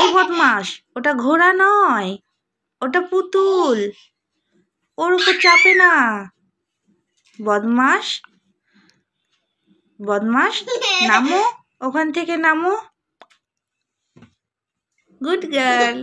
এই বদমাস ওটা ঘোড়া নয় ওটা পুতুল ওর উপর চাপে না বদমাস বদমাস নামো ওখান থেকে নামো গুড গার্ল